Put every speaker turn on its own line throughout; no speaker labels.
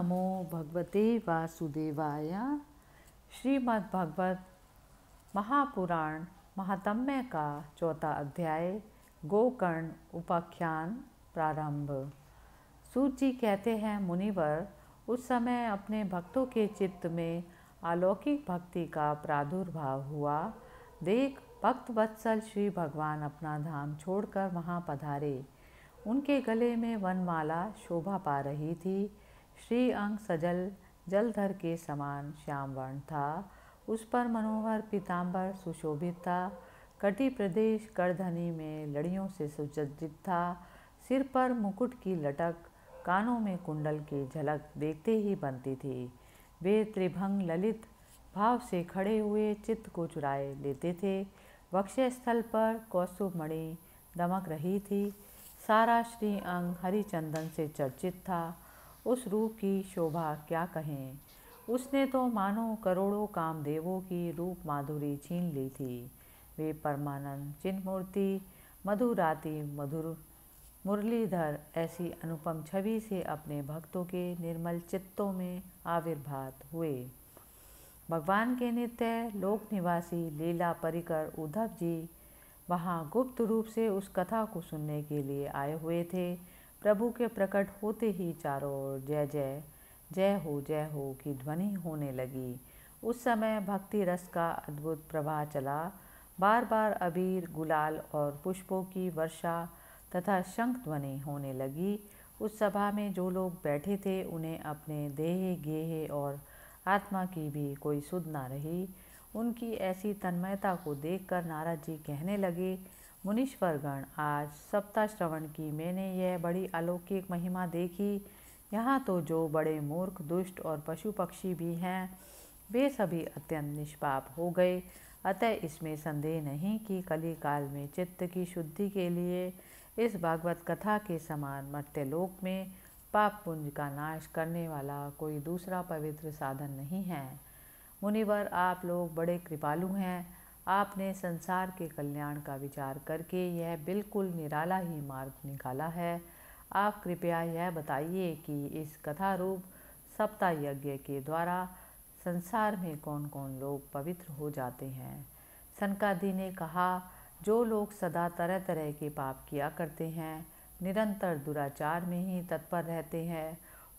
नमो भगवते वासुदेवाय श्रीमद्भगवत महापुराण महात्म्य का चौथा अध्याय गोकर्ण उपाख्यान प्रारंभ सूर्य जी कहते हैं मुनिवर उस समय अपने भक्तों के चित्त में अलौकिक भक्ति का प्रादुर्भाव हुआ देख भक्त वत्सल श्री भगवान अपना धाम छोड़कर वहाँ पधारे उनके गले में वनमाला शोभा पा रही थी श्री अंग सजल जलधर के समान श्याम वर्ण था उस पर मनोहर पीताम्बर सुशोभित था कटी प्रदेश करधनी में लड़ियों से सुसज्जित था सिर पर मुकुट की लटक कानों में कुंडल की झलक देखते ही बनती थी वे त्रिभंग ललित भाव से खड़े हुए चित्त को चुराए लेते थे वक्षस्थल स्थल पर मणि दमक रही थी सारा श्री अंग हरिचंदन से चर्चित था उस रूप की शोभा क्या कहें उसने तो मानो करोड़ों कामदेवों की रूप माधुरी छीन ली थी वे परमानंद चिन्हमूर्ति मधुराती मधुर मुरलीधर ऐसी अनुपम छवि से अपने भक्तों के निर्मल चित्तों में आविर्भात हुए भगवान के नित्य लोक निवासी लीला परिकर उद्धव जी वहाँ गुप्त रूप से उस कथा को सुनने के लिए आए हुए थे प्रभु के प्रकट होते ही चारों ओर जय जय जय हो जय हो की ध्वनि होने लगी उस समय भक्ति रस का अद्भुत प्रवाह चला बार बार अबीर गुलाल और पुष्पों की वर्षा तथा शंख ध्वनि होने लगी उस सभा में जो लोग बैठे थे उन्हें अपने देह गेह और आत्मा की भी कोई सुध ना रही उनकी ऐसी तन्मयता को देखकर नाराज जी कहने लगे मुनीश्वरगण आज सप्ताह श्रवण की मैंने यह बड़ी अलौकिक महिमा देखी यहाँ तो जो बड़े मूर्ख दुष्ट और पशु पक्षी भी हैं वे सभी अत्यंत निष्पाप हो गए अतः इसमें संदेह नहीं कि कली काल में चित्त की शुद्धि के लिए इस भागवत कथा के समान मर्त्यलोक में पाप पुंज का नाश करने वाला कोई दूसरा पवित्र साधन नहीं है मुनिवर आप लोग बड़े कृपालु हैं आपने संसार के कल्याण का विचार करके यह बिल्कुल निराला ही मार्ग निकाला है आप कृपया यह बताइए कि इस कथा रूप सप्ताह यज्ञ के द्वारा संसार में कौन कौन लोग पवित्र हो जाते हैं सनकादि ने कहा जो लोग सदा तरह तरह के पाप किया करते हैं निरंतर दुराचार में ही तत्पर रहते हैं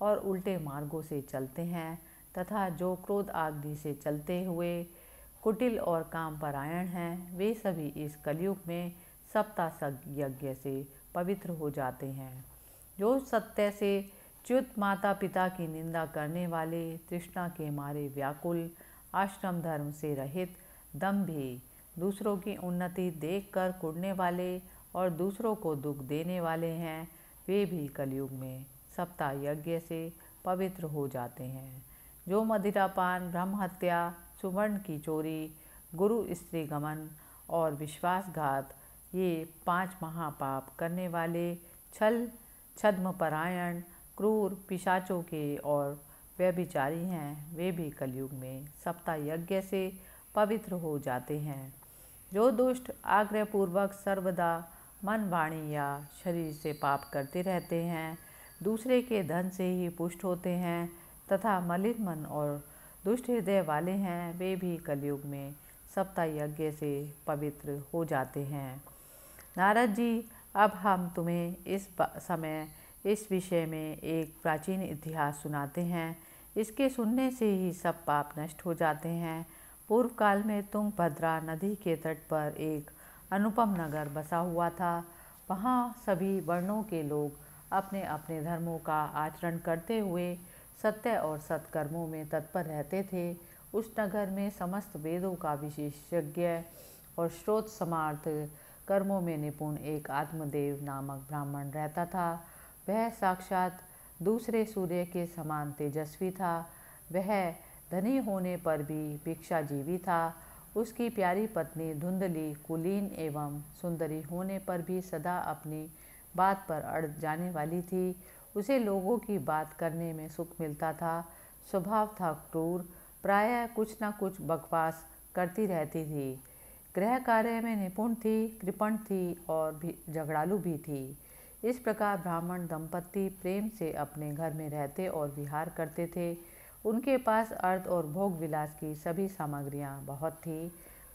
और उल्टे मार्गों से चलते हैं तथा जो क्रोध आदि से चलते हुए कुटिल और काम परायण हैं वे सभी इस कलयुग में सप्ताह यज्ञ से पवित्र हो जाते हैं जो सत्य से च्युत माता पिता की निंदा करने वाले तृष्णा के मारे व्याकुल आश्रम धर्म से रहित दम भी दूसरों की उन्नति देखकर कुड़ने वाले और दूसरों को दुख देने वाले हैं वे भी कलयुग में सप्ताह यज्ञ से पवित्र हो जाते हैं जो मदिरापान ब्रह्म हत्या सुवर्ण की चोरी गुरु स्त्री गमन और विश्वासघात ये पांच महापाप करने वाले छल परायण क्रूर पिशाचों के और व्यभिचारी हैं वे भी कलयुग में सप्ताह यज्ञ से पवित्र हो जाते हैं जो दुष्ट आग्रहपूर्वक सर्वदा मन वाणी या शरीर से पाप करते रहते हैं दूसरे के धन से ही पुष्ट होते हैं तथा मलिन मन और दुष्ट हृदय वाले हैं वे भी कलयुग में सप्ताह यज्ञ से पवित्र हो जाते हैं नारद जी अब हम तुम्हें इस समय इस विषय में एक प्राचीन इतिहास सुनाते हैं इसके सुनने से ही सब पाप नष्ट हो जाते हैं पूर्व काल में तुम भद्रा नदी के तट पर एक अनुपम नगर बसा हुआ था वहाँ सभी वर्णों के लोग अपने अपने धर्मों का आचरण करते हुए सत्य और सत्कर्मों में तत्पर रहते थे उस नगर में समस्त वेदों का विशेषज्ञ और स्रोत समार्थ कर्मों में निपुण एक आत्मदेव नामक ब्राह्मण रहता था वह साक्षात दूसरे सूर्य के समान तेजस्वी था वह धनी होने पर भी भिक्षाजीवी था उसकी प्यारी पत्नी धुंधली कुलीन एवं सुंदरी होने पर भी सदा अपनी बात पर अड़ जाने वाली थी उसे लोगों की बात करने में सुख मिलता था स्वभाव था क्रूर प्रायः कुछ ना कुछ बकवास करती रहती थी गृह कार्य में निपुण थी कृपण थी और भी झगड़ालू भी थी इस प्रकार ब्राह्मण दंपत्ति प्रेम से अपने घर में रहते और विहार करते थे उनके पास अर्थ और भोग विलास की सभी सामग्रियाँ बहुत थी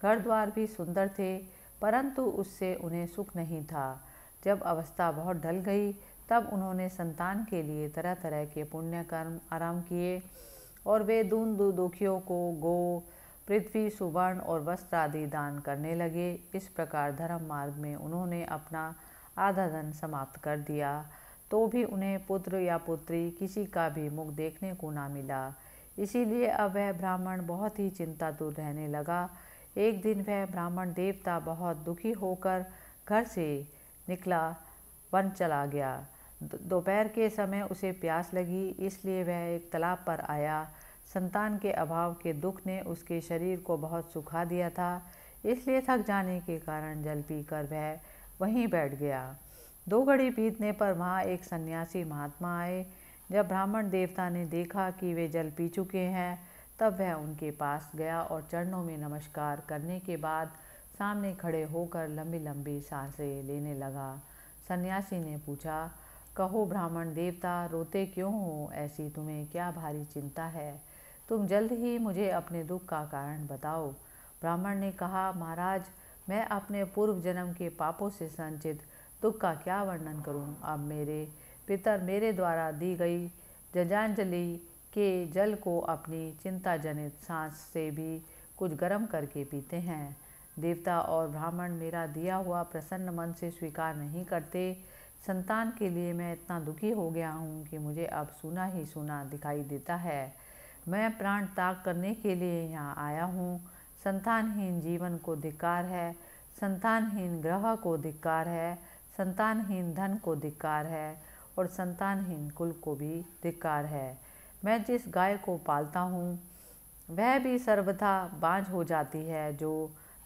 घर द्वार भी सुंदर थे परंतु उससे उन्हें सुख नहीं था जब अवस्था बहुत ढल गई तब उन्होंने संतान के लिए तरह तरह के पुण्य कर्म आराम किए और वे दून दुखियों को गो पृथ्वी सुवर्ण और वस्त्र आदि दान करने लगे इस प्रकार धर्म मार्ग में उन्होंने अपना आधा धन समाप्त कर दिया तो भी उन्हें पुत्र या पुत्री किसी का भी मुख देखने को ना मिला इसीलिए अब वह ब्राह्मण बहुत ही चिंता दूर रहने लगा एक दिन वह ब्राह्मण देवता बहुत दुखी होकर घर से निकला वन चला गया दोपहर के समय उसे प्यास लगी इसलिए वह एक तालाब पर आया संतान के अभाव के दुख ने उसके शरीर को बहुत सुखा दिया था इसलिए थक जाने के कारण जल पी कर वह वहीं बैठ गया दो घड़ी बीतने पर वहाँ एक सन्यासी महात्मा आए जब ब्राह्मण देवता ने देखा कि वे जल पी चुके हैं तब वह उनके पास गया और चरणों में नमस्कार करने के बाद सामने खड़े होकर लंबी लंबी सांसें लेने लगा सन्यासी ने पूछा कहो ब्राह्मण देवता रोते क्यों हो ऐसी तुम्हें क्या भारी चिंता है तुम जल्द ही मुझे अपने दुख का कारण बताओ ब्राह्मण ने कहा महाराज मैं अपने पूर्व जन्म के पापों से संचित दुख का क्या वर्णन करूं? अब मेरे पितर मेरे द्वारा दी गई जजांजलि के जल को अपनी चिंता जनित सांस से भी कुछ गर्म करके पीते हैं देवता और ब्राह्मण मेरा दिया हुआ प्रसन्न मन से स्वीकार नहीं करते संतान के लिए मैं इतना दुखी हो गया हूँ कि मुझे अब सुना ही सुना दिखाई देता है मैं प्राण त्याग करने के लिए यहाँ आया हूँ संतानहीन जीवन को धिक्कार है संतानहीन ग्रह को धिक्कार है संतानहीन धन को धिक्कार है और संतानहीन कुल को भी धिक्कार है मैं जिस गाय को पालता हूँ वह भी सर्वथा बांझ हो जाती है जो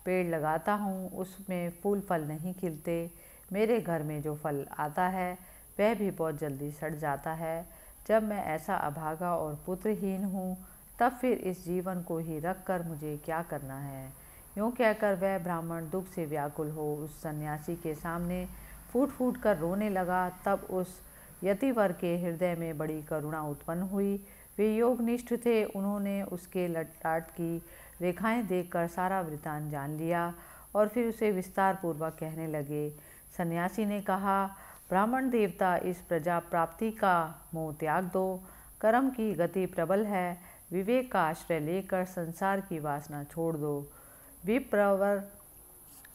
पेड़ लगाता हूँ उसमें फूल फल नहीं खिलते मेरे घर में जो फल आता है वह भी बहुत जल्दी सड़ जाता है जब मैं ऐसा अभागा और पुत्रहीन हूँ तब फिर इस जीवन को ही रख कर मुझे क्या करना है यूँ कहकर वह ब्राह्मण दुख से व्याकुल हो उस सन्यासी के सामने फूट फूट कर रोने लगा तब उस यतिवर के हृदय में बड़ी करुणा उत्पन्न हुई वे योगनिष्ठ थे उन्होंने उसके लटलाट की रेखाएं देखकर सारा वृतान जान लिया और फिर उसे विस्तार पूर्वक कहने लगे सन्यासी ने कहा ब्राह्मण देवता इस प्रजा प्राप्ति का मोह त्याग दो कर्म की गति प्रबल है विवेक का आश्रय लेकर संसार की वासना छोड़ दो विप्रवर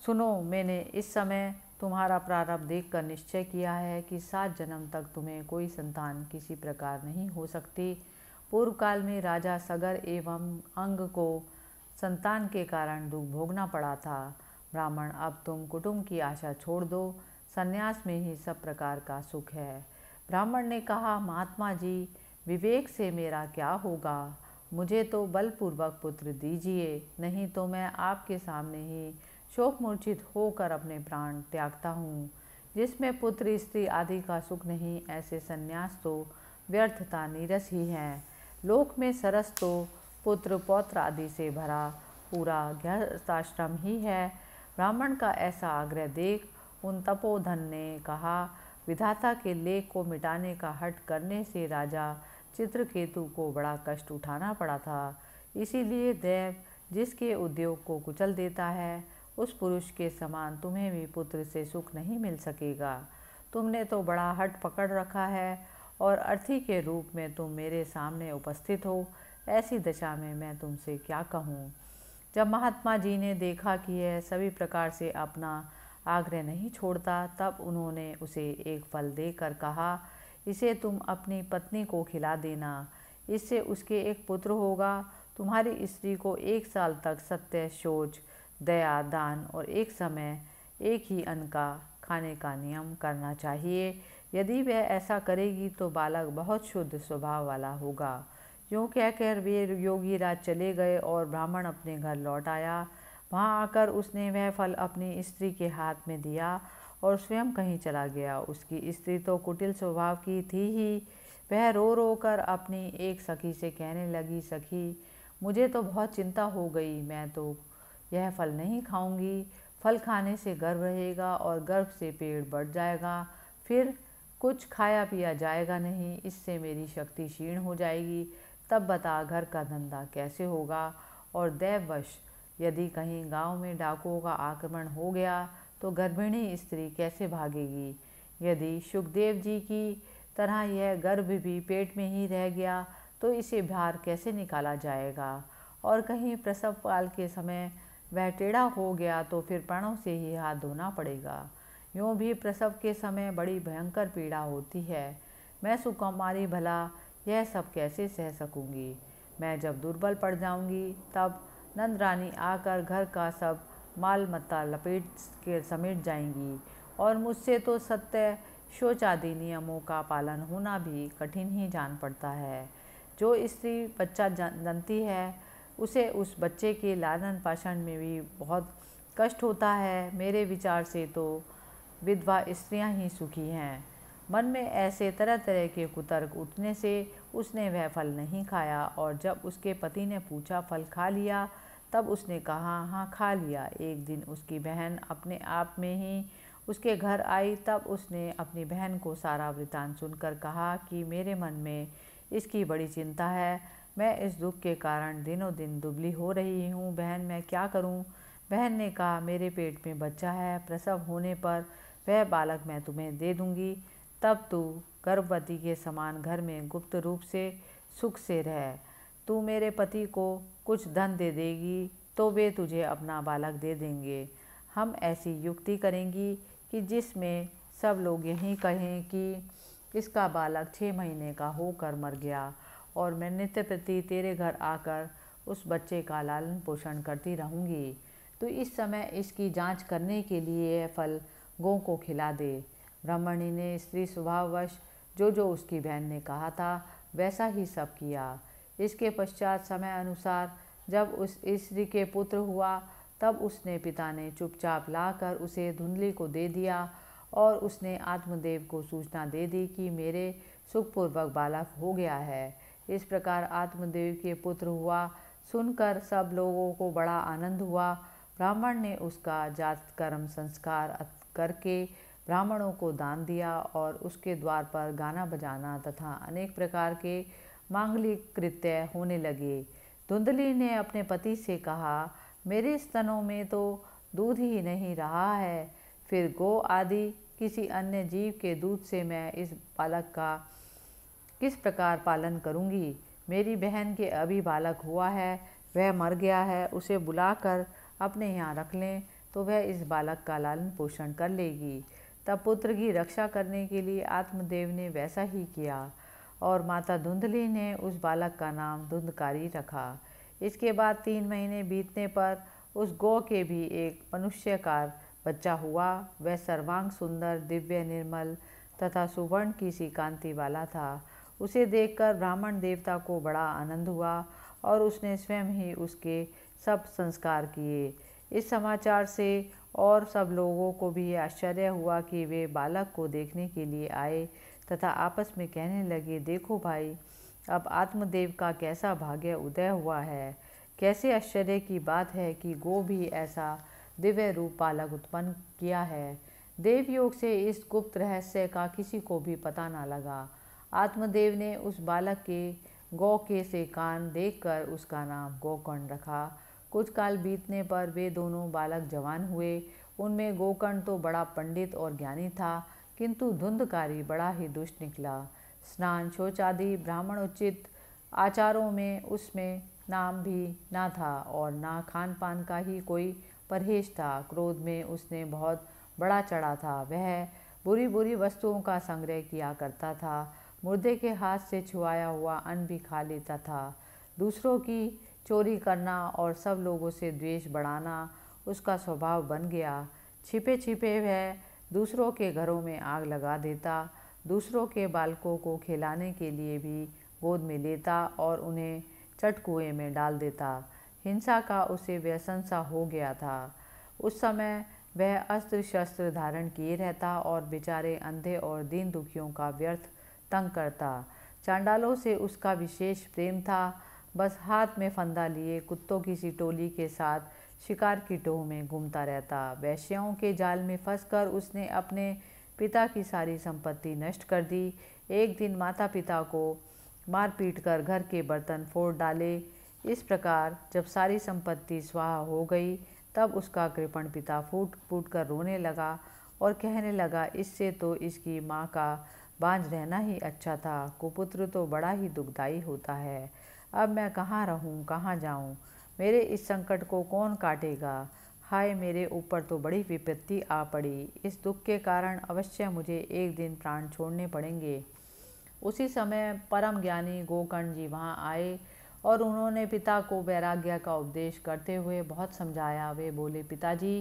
सुनो मैंने इस समय तुम्हारा प्रारब्ध देखकर निश्चय किया है कि सात जन्म तक तुम्हें कोई संतान किसी प्रकार नहीं हो सकती पूर्व काल में राजा सगर एवं अंग को संतान के कारण दुख भोगना पड़ा था ब्राह्मण अब तुम कुटुंब की आशा छोड़ दो संन्यास में ही सब प्रकार का सुख है ब्राह्मण ने कहा महात्मा जी विवेक से मेरा क्या होगा मुझे तो बलपूर्वक पुत्र दीजिए नहीं तो मैं आपके सामने ही शोकमूर्छित होकर अपने प्राण त्यागता हूँ जिसमें पुत्र स्त्री आदि का सुख नहीं ऐसे संन्यास तो व्यर्थता नीरस ही है लोक में सरस तो पुत्र पौत्र आदि से भरा पूरा गृहस्थाश्रम ही है ब्राह्मण का ऐसा आग्रह देख उन तपोधन ने कहा विधाता के लेख को मिटाने का हट करने से राजा चित्रकेतु को बड़ा कष्ट उठाना पड़ा था इसीलिए देव जिसके उद्योग को कुचल देता है उस पुरुष के समान तुम्हें भी पुत्र से सुख नहीं मिल सकेगा तुमने तो बड़ा हट पकड़ रखा है और अर्थी के रूप में तुम मेरे सामने उपस्थित हो ऐसी दशा में मैं तुमसे क्या कहूँ जब महात्मा जी ने देखा कि यह सभी प्रकार से अपना आग्रह नहीं छोड़ता तब उन्होंने उसे एक फल देकर कहा इसे तुम अपनी पत्नी को खिला देना इससे उसके एक पुत्र होगा तुम्हारी स्त्री को एक साल तक सत्य शोच दया दान और एक समय एक ही अन्न का खाने का नियम करना चाहिए यदि वह ऐसा करेगी तो बालक बहुत शुद्ध स्वभाव वाला होगा यूँ कहकर वे योगी राज चले गए और ब्राह्मण अपने घर लौट आया वहाँ आकर उसने वह फल अपनी स्त्री के हाथ में दिया और स्वयं कहीं चला गया उसकी स्त्री तो कुटिल स्वभाव की थी ही वह रो रो कर अपनी एक सखी से कहने लगी सखी मुझे तो बहुत चिंता हो गई मैं तो यह फल नहीं खाऊंगी फल खाने से गर्भ रहेगा और गर्भ से पेड़ बढ़ जाएगा फिर कुछ खाया पिया जाएगा नहीं इससे मेरी शक्ति क्षीण हो जाएगी तब बता घर का धंधा कैसे होगा और दैववश यदि कहीं गांव में डाकुओं का आक्रमण हो गया तो गर्भिणी स्त्री कैसे भागेगी यदि सुखदेव जी की तरह यह गर्भ भी पेट में ही रह गया तो इसे बाहर कैसे निकाला जाएगा और कहीं प्रसव काल के समय वह टेढ़ा हो गया तो फिर प्रणों से ही हाथ धोना पड़ेगा यूँ भी प्रसव के समय बड़ी भयंकर पीड़ा होती है मैं सुकुमारी भला यह सब कैसे सह सकूंगी मैं जब दुर्बल पड़ जाऊंगी तब नंद रानी आकर घर का सब माल मत्ता लपेट के समेट जाएंगी और मुझसे तो सत्य शोच आदि नियमों का पालन होना भी कठिन ही जान पड़ता है जो स्त्री बच्चा जनती है उसे उस बच्चे के लालन पाषण में भी बहुत कष्ट होता है मेरे विचार से तो विधवा स्त्रियां ही सुखी हैं मन में ऐसे तरह तरह के कुतर्क उठने से उसने वह फल नहीं खाया और जब उसके पति ने पूछा फल खा लिया तब उसने कहा हाँ खा लिया एक दिन उसकी बहन अपने आप में ही उसके घर आई तब उसने अपनी बहन को सारा वृतांत सुनकर कहा कि मेरे मन में इसकी बड़ी चिंता है मैं इस दुख के कारण दिनों दिन दुबली हो रही हूँ बहन मैं क्या करूँ बहन ने कहा मेरे पेट में बच्चा है प्रसव होने पर वह बालक मैं तुम्हें दे दूँगी तब तू गर्भवती के समान घर में गुप्त रूप से सुख से रह तू मेरे पति को कुछ धन दे देगी तो वे तुझे अपना बालक दे देंगे हम ऐसी युक्ति करेंगी कि जिसमें सब लोग यही कहें कि इसका बालक छः महीने का होकर मर गया और मैं नित्य प्रति तेरे घर आकर उस बच्चे का लालन पोषण करती रहूँगी तो इस समय इसकी जांच करने के लिए फल गों को खिला दे ब्राह्मणी ने स्त्री स्वभाववश जो जो उसकी बहन ने कहा था वैसा ही सब किया इसके पश्चात समय अनुसार जब उस स्त्री के पुत्र हुआ तब उसने पिता ने चुपचाप लाकर उसे धुंधली को दे दिया और उसने आत्मदेव को सूचना दे दी कि मेरे सुखपूर्वक बालक हो गया है इस प्रकार आत्मदेव के पुत्र हुआ सुनकर सब लोगों को बड़ा आनंद हुआ ब्राह्मण ने उसका जात कर्म संस्कार करके ब्राह्मणों को दान दिया और उसके द्वार पर गाना बजाना तथा अनेक प्रकार के मांगलिक कृत्य होने लगे धुंधली ने अपने पति से कहा मेरे स्तनों में तो दूध ही नहीं रहा है फिर गो आदि किसी अन्य जीव के दूध से मैं इस बालक का किस प्रकार पालन करूंगी? मेरी बहन के अभी बालक हुआ है वह मर गया है उसे बुलाकर अपने यहाँ रख लें तो वह इस बालक का लालन पोषण कर लेगी तब पुत्र की रक्षा करने के लिए आत्मदेव ने वैसा ही किया और माता धुंधली ने उस बालक का नाम धुंधकारी रखा इसके बाद तीन महीने बीतने पर उस गौ के भी एक मनुष्यकार बच्चा हुआ वह सर्वांग सुंदर दिव्य निर्मल तथा सुवर्ण की सी कांति वाला था उसे देखकर ब्राह्मण देवता को बड़ा आनंद हुआ और उसने स्वयं ही उसके सब संस्कार किए इस समाचार से और सब लोगों को भी आश्चर्य हुआ कि वे बालक को देखने के लिए आए तथा आपस में कहने लगे देखो भाई अब आत्मदेव का कैसा भाग्य उदय हुआ है कैसे आश्चर्य की बात है कि गो भी ऐसा दिव्य रूप बालक उत्पन्न किया है देवयोग से इस गुप्त रहस्य का किसी को भी पता ना लगा आत्मदेव ने उस बालक के गौ के से कान देखकर उसका नाम गोकर्ण रखा कुछ काल बीतने पर वे दोनों बालक जवान हुए उनमें गोकर्ण तो बड़ा पंडित और ज्ञानी था किंतु धुंधकारी बड़ा ही दुष्ट निकला स्नान शोच आदि ब्राह्मण उचित आचारों में उसमें नाम भी ना था और ना खान पान का ही कोई परहेज था क्रोध में उसने बहुत बड़ा चढ़ा था वह बुरी बुरी वस्तुओं का संग्रह किया करता था मुर्दे के हाथ से छुआया हुआ अन्न भी खा लेता था दूसरों की चोरी करना और सब लोगों से द्वेष बढ़ाना उसका स्वभाव बन गया छिपे छिपे वह दूसरों के घरों में आग लगा देता दूसरों के बालकों को खिलाने के लिए भी गोद में लेता और उन्हें चट कुएँ में डाल देता हिंसा का उसे व्यसन सा हो गया था उस समय वह अस्त्र शस्त्र धारण किए रहता और बेचारे अंधे और दीन दुखियों का व्यर्थ तंग करता चांडालों से उसका विशेष प्रेम था बस हाथ में फंदा लिए कुत्तों की सी टोली के साथ शिकार की टोह में घूमता रहता वैश्याओं के जाल में फंस उसने अपने पिता की सारी संपत्ति नष्ट कर दी एक दिन माता पिता को मार पीट कर घर के बर्तन फोड़ डाले इस प्रकार जब सारी संपत्ति स्वाहा हो गई तब उसका कृपण पिता फूट फूट कर रोने लगा और कहने लगा इससे तो इसकी माँ का बांझ रहना ही अच्छा था कुपुत्र तो बड़ा ही दुखदाई होता है अब मैं कहाँ रहूँ कहाँ जाऊँ मेरे इस संकट को कौन काटेगा हाय मेरे ऊपर तो बड़ी विपत्ति आ पड़ी इस दुख के कारण अवश्य मुझे एक दिन प्राण छोड़ने पड़ेंगे उसी समय परम ज्ञानी गोकर्ण जी वहाँ आए और उन्होंने पिता को वैराग्य का उपदेश करते हुए बहुत समझाया वे बोले पिताजी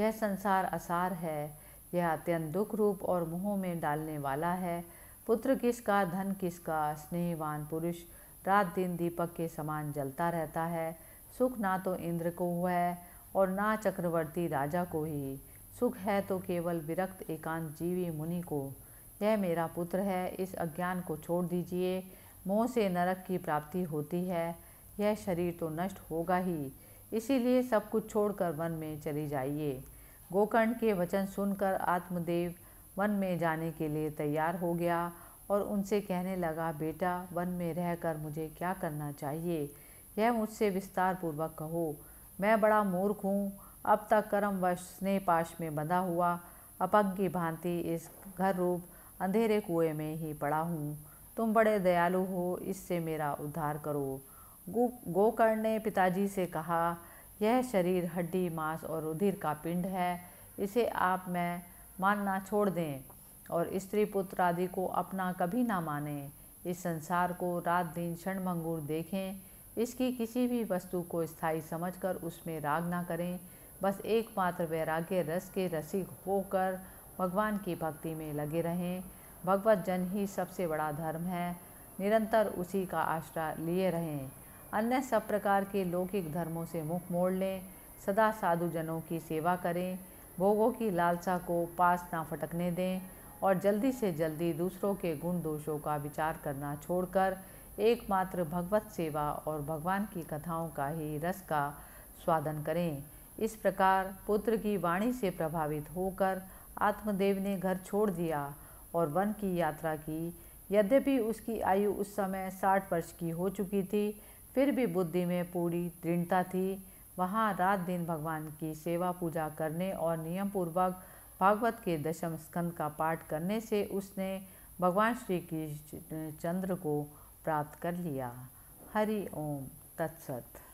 यह संसार असार है यह अत्यंत दुख रूप और मुँह में डालने वाला है पुत्र किसका धन किसका स्नेहवान पुरुष रात दिन दीपक के समान जलता रहता है सुख ना तो इंद्र को हुआ है और ना चक्रवर्ती राजा को ही सुख है तो केवल विरक्त एकांत जीवी मुनि को यह मेरा पुत्र है इस अज्ञान को छोड़ दीजिए मोह से नरक की प्राप्ति होती है यह शरीर तो नष्ट होगा ही इसीलिए सब कुछ छोड़कर वन में चली जाइए गोकर्ण के वचन सुनकर आत्मदेव वन में जाने के लिए तैयार हो गया और उनसे कहने लगा बेटा वन में रहकर मुझे क्या करना चाहिए यह मुझसे विस्तार पूर्वक कहो मैं बड़ा मूर्ख हूँ अब तक कर्मवश स्नेह पाश में बंधा हुआ अपंग की भांति इस घर रूप अंधेरे कुएं में ही पड़ा हूँ तुम बड़े दयालु हो इससे मेरा उद्धार करो गो गोकर्ण ने पिताजी से कहा यह शरीर हड्डी मांस और रुधिर का पिंड है इसे आप मैं मानना छोड़ दें और स्त्री पुत्र आदि को अपना कभी ना माने इस संसार को रात दिन क्षण मंगूर देखें इसकी किसी भी वस्तु को स्थायी समझकर उसमें राग ना करें बस एकमात्र वैराग्य रस के रसिक होकर भगवान की भक्ति में लगे रहें भगवत जन ही सबसे बड़ा धर्म है निरंतर उसी का आश्रय लिए रहें अन्य सब प्रकार के लौकिक धर्मों से मुख मोड़ लें सदा साधुजनों की सेवा करें भोगों की लालसा को पास ना फटकने दें और जल्दी से जल्दी दूसरों के गुण दोषों का विचार करना छोड़कर एकमात्र भगवत सेवा और भगवान की कथाओं का ही रस का स्वादन करें इस प्रकार पुत्र की वाणी से प्रभावित होकर आत्मदेव ने घर छोड़ दिया और वन की यात्रा की यद्यपि उसकी आयु उस समय साठ वर्ष की हो चुकी थी फिर भी बुद्धि में पूरी दृढ़ता थी वहाँ रात दिन भगवान की सेवा पूजा करने और नियम पूर्वक भागवत के दशम स्कंद का पाठ करने से उसने भगवान श्री कृष्ण चंद्र को प्राप्त कर लिया हरि ओम तत्सत